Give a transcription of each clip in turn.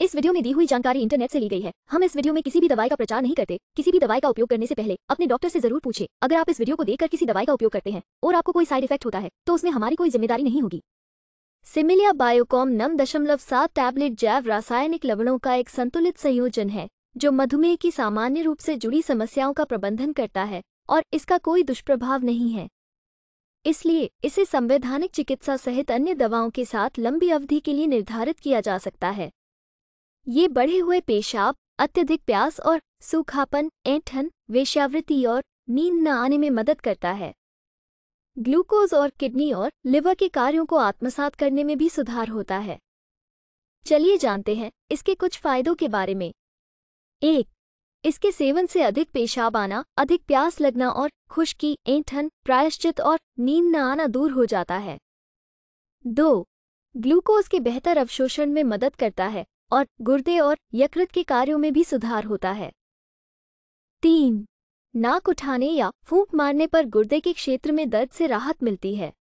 इस वीडियो में दी हुई जानकारी इंटरनेट से ली गई है हम इस वीडियो में किसी भी दवाई का प्रचार नहीं करते किसी भी दवाई का उपयोग करने से पहले अपने डॉक्टर से जरूर पूछे अगर आप इस वीडियो को देखकर किसी दवाई का उपयोग करते हैं और आपको कोई साइड इफेक्ट होता है तो उसमें हमारी कोई जिम्मेदारी नहीं होगी सिमिलिया बायोकॉम नम दशमलव सात टैबलेट जैव रासायनिक लवणों का एक संतुलित संयोजन है जो मधुमेह की सामान्य रूप से जुड़ी समस्याओं का प्रबंधन करता है और इसका कोई दुष्प्रभाव नहीं है इसलिए इसे संवैधानिक चिकित्सा सहित अन्य दवाओं के साथ लंबी अवधि के लिए निर्धारित किया जा सकता है ये बढ़े हुए पेशाब अत्यधिक प्यास और सूखापन ऐठन वेश्यावृत्ति और नींद न आने में मदद करता है ग्लूकोज और किडनी और लिवर के कार्यों को आत्मसात करने में भी सुधार होता है चलिए जानते हैं इसके कुछ फायदों के बारे में एक इसके सेवन से अधिक पेशाब आना अधिक प्यास लगना और खुश्की ऐंठन प्रायश्चित और नींद न आना दूर हो जाता है दो ग्लूकोज के बेहतर अवशोषण में मदद करता है और गुर्दे और यकृत के कार्यों में भी सुधार होता है तीन नाक उठाने या फूंक मारने पर गुर्दे के क्षेत्र में दर्द से राहत मिलती है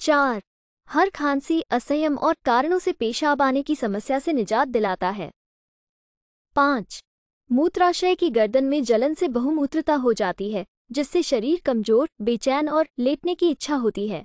चार हर खांसी असंयम और कारणों से पेशाब आने की समस्या से निजात दिलाता है पांच मूत्राशय की गर्दन में जलन से बहुमूत्रता हो जाती है जिससे शरीर कमजोर बेचैन और लेटने की इच्छा होती है